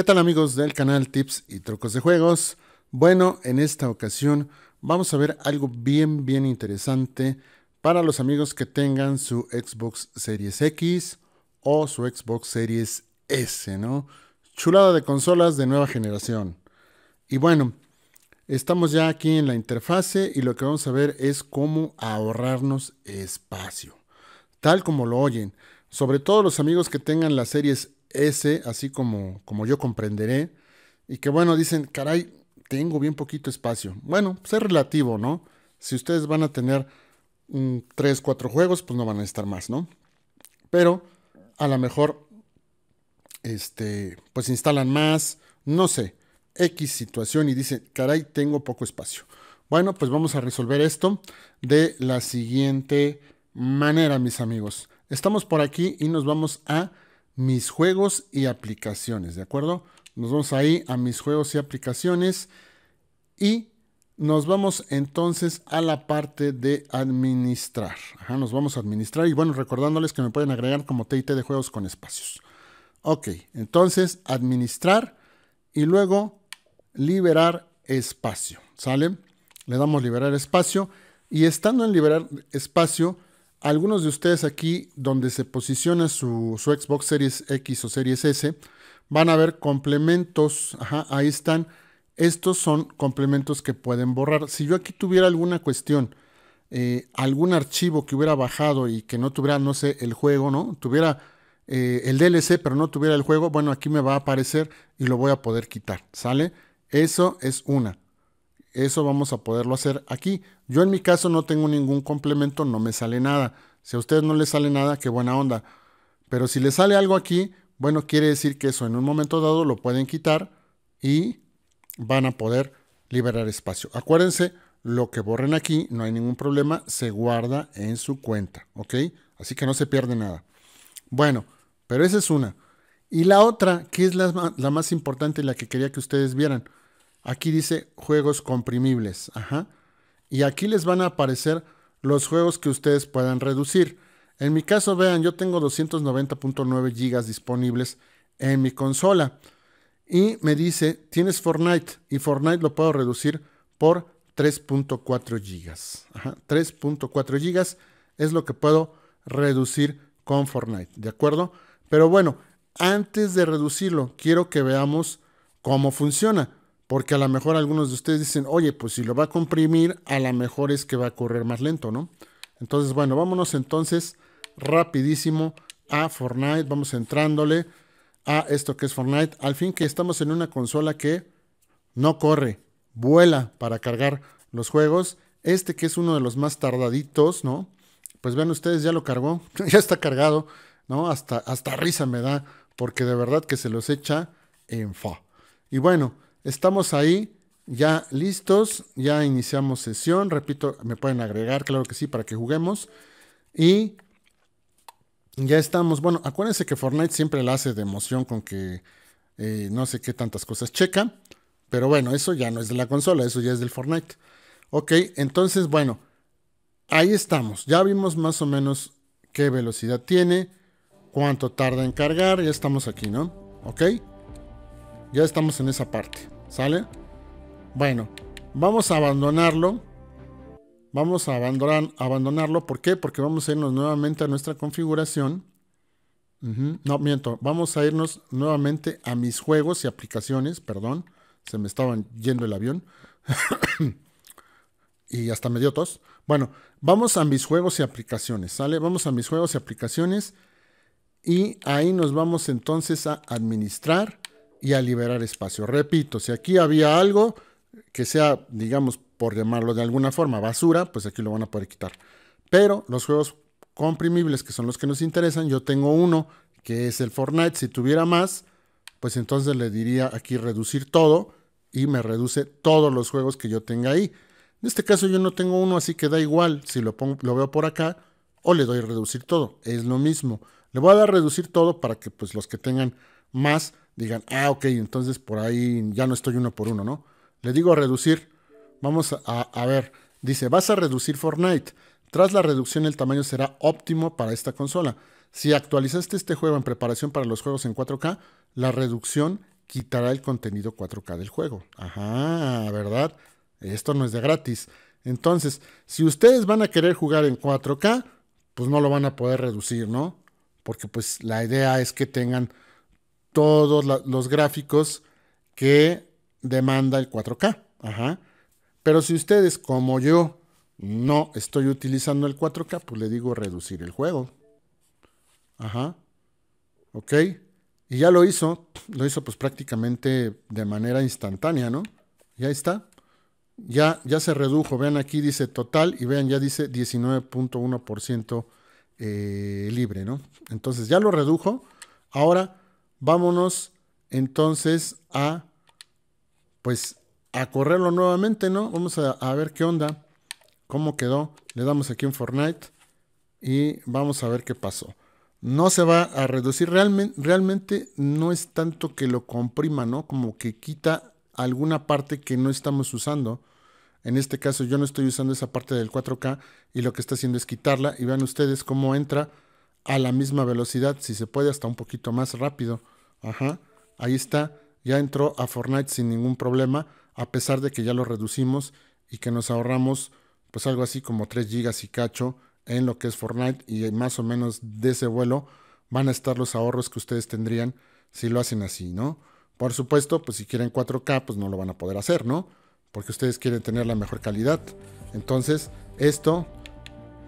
¿Qué tal amigos del canal Tips y Trucos de Juegos? Bueno, en esta ocasión vamos a ver algo bien bien interesante para los amigos que tengan su Xbox Series X o su Xbox Series S, ¿no? Chulada de consolas de nueva generación. Y bueno, estamos ya aquí en la interfase y lo que vamos a ver es cómo ahorrarnos espacio. Tal como lo oyen, sobre todo los amigos que tengan las series ese, así como, como yo comprenderé. Y que bueno, dicen, caray, tengo bien poquito espacio. Bueno, pues es relativo, ¿no? Si ustedes van a tener 3, 4 juegos, pues no van a estar más, ¿no? Pero a lo mejor, este, pues instalan más, no sé, X situación y dicen, caray, tengo poco espacio. Bueno, pues vamos a resolver esto de la siguiente manera, mis amigos. Estamos por aquí y nos vamos a mis juegos y aplicaciones, ¿de acuerdo? Nos vamos ahí a mis juegos y aplicaciones y nos vamos entonces a la parte de administrar. nos vamos a administrar y bueno, recordándoles que me pueden agregar como TIT de juegos con espacios. Ok, entonces administrar y luego liberar espacio, ¿sale? Le damos liberar espacio y estando en liberar espacio, algunos de ustedes aquí donde se posiciona su, Xbox Series X o Series S, van a ver complementos, ahí están. Estos son complementos que pueden borrar. Si yo aquí tuviera alguna cuestión, eh, algún archivo que hubiera bajado y que no tuviera, no sé, el juego, ¿no? Tuviera eh, el DLC, pero no tuviera el juego, bueno, aquí me va a aparecer y lo voy a poder quitar, ¿sale? Eso es una eso vamos a poderlo hacer aquí. Yo en mi caso no tengo ningún complemento, no me sale nada. Si a ustedes no les sale nada, qué buena onda. Pero si les sale algo aquí, bueno, quiere decir que eso en un momento dado lo pueden quitar y van a poder liberar espacio. Acuérdense, lo que borren aquí, no hay ningún problema, se guarda en su cuenta, ¿ok? Así que no se pierde nada. Bueno, pero esa es una. Y la otra, que es la, la más importante y la que quería que ustedes vieran, Aquí dice juegos comprimibles. Ajá. Y aquí les van a aparecer los juegos que ustedes puedan reducir. En mi caso, vean, yo tengo 290.9 GB disponibles en mi consola. Y me dice, tienes Fortnite. Y Fortnite lo puedo reducir por 3.4 GB. 3.4 GB es lo que puedo reducir con Fortnite. ¿De acuerdo? Pero bueno, antes de reducirlo, quiero que veamos cómo funciona. Porque a lo mejor algunos de ustedes dicen, oye, pues si lo va a comprimir, a lo mejor es que va a correr más lento, ¿no? Entonces, bueno, vámonos entonces rapidísimo a Fortnite. Vamos entrándole a esto que es Fortnite. Al fin que estamos en una consola que no corre, vuela para cargar los juegos. Este que es uno de los más tardaditos, ¿no? Pues vean ustedes, ya lo cargó, ya está cargado, ¿no? Hasta, hasta risa me da, porque de verdad que se los echa en fa. Y bueno, Estamos ahí, ya listos, ya iniciamos sesión. Repito, me pueden agregar, claro que sí, para que juguemos. Y ya estamos. Bueno, acuérdense que Fortnite siempre la hace de emoción con que eh, no sé qué tantas cosas checa. Pero bueno, eso ya no es de la consola, eso ya es del Fortnite. Ok, entonces bueno, ahí estamos. Ya vimos más o menos qué velocidad tiene, cuánto tarda en cargar, ya estamos aquí, ¿no? Ok. Ya estamos en esa parte, ¿sale? Bueno, vamos a abandonarlo. Vamos a abandonar, abandonarlo. ¿Por qué? Porque vamos a irnos nuevamente a nuestra configuración. No, miento. Vamos a irnos nuevamente a mis juegos y aplicaciones. Perdón, se me estaban yendo el avión. y hasta me dio tos. Bueno, vamos a mis juegos y aplicaciones, ¿sale? Vamos a mis juegos y aplicaciones. Y ahí nos vamos entonces a administrar y a liberar espacio. Repito, si aquí había algo que sea, digamos, por llamarlo de alguna forma, basura, pues aquí lo van a poder quitar. Pero los juegos comprimibles, que son los que nos interesan, yo tengo uno, que es el Fortnite. Si tuviera más, pues entonces le diría aquí reducir todo y me reduce todos los juegos que yo tenga ahí. En este caso yo no tengo uno, así que da igual si lo, pongo, lo veo por acá o le doy reducir todo. Es lo mismo. Le voy a dar reducir todo para que pues los que tengan más digan, ah, ok, entonces por ahí ya no estoy uno por uno, ¿no? Le digo reducir. Vamos a, ver. Dice, vas a reducir Fortnite. Tras la reducción el tamaño será óptimo para esta consola. Si actualizaste este juego en preparación para los juegos en 4K, la reducción quitará el contenido 4K del juego. Ajá, ¿verdad? Esto no es de gratis. Entonces, si ustedes van a querer jugar en 4K, pues no lo van a poder reducir, ¿no? Porque pues la idea es que tengan todos los gráficos que demanda el 4K. Ajá. Pero si ustedes, como yo, no estoy utilizando el 4K, pues le digo reducir el juego. Ajá. Ok. Y ya lo hizo. Lo hizo pues prácticamente de manera instantánea, ¿no? Ya está. Ya, ya se redujo. Vean aquí dice total y vean ya dice 19.1% eh, libre, ¿no? Entonces ya lo redujo. Ahora vámonos entonces a, pues, a correrlo nuevamente, ¿no? Vamos a, ver qué onda, cómo quedó. Le damos aquí en Fortnite y vamos a ver qué pasó. No se va a reducir, realmente, realmente no es tanto que lo comprima, ¿no? Como que quita alguna parte que no estamos usando. En este caso yo no estoy usando esa parte del 4K y lo que está haciendo es quitarla y vean ustedes cómo entra a la misma velocidad, si se puede hasta un poquito más rápido. Ajá, ahí está. Ya entró a Fortnite sin ningún problema, a pesar de que ya lo reducimos y que nos ahorramos pues algo así como 3 gigas y cacho en lo que es Fortnite y más o menos de ese vuelo van a estar los ahorros que ustedes tendrían si lo hacen así, ¿no? Por supuesto, pues si quieren 4K, pues no lo van a poder hacer, ¿no? Porque ustedes quieren tener la mejor calidad. Entonces, esto,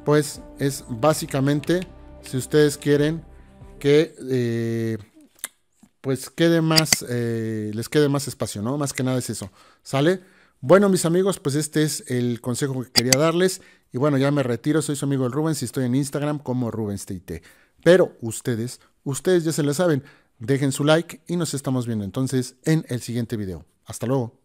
pues es básicamente, si ustedes quieren que eh, pues quede más, eh, les quede más espacio, ¿no? Más que nada es eso, ¿sale? Bueno, mis amigos, pues este es el consejo que quería darles. Y bueno, ya me retiro, soy su amigo el Rubens y estoy en Instagram como RubensTIT. Pero ustedes, ustedes ya se lo saben, dejen su like y nos estamos viendo entonces en el siguiente video. Hasta luego.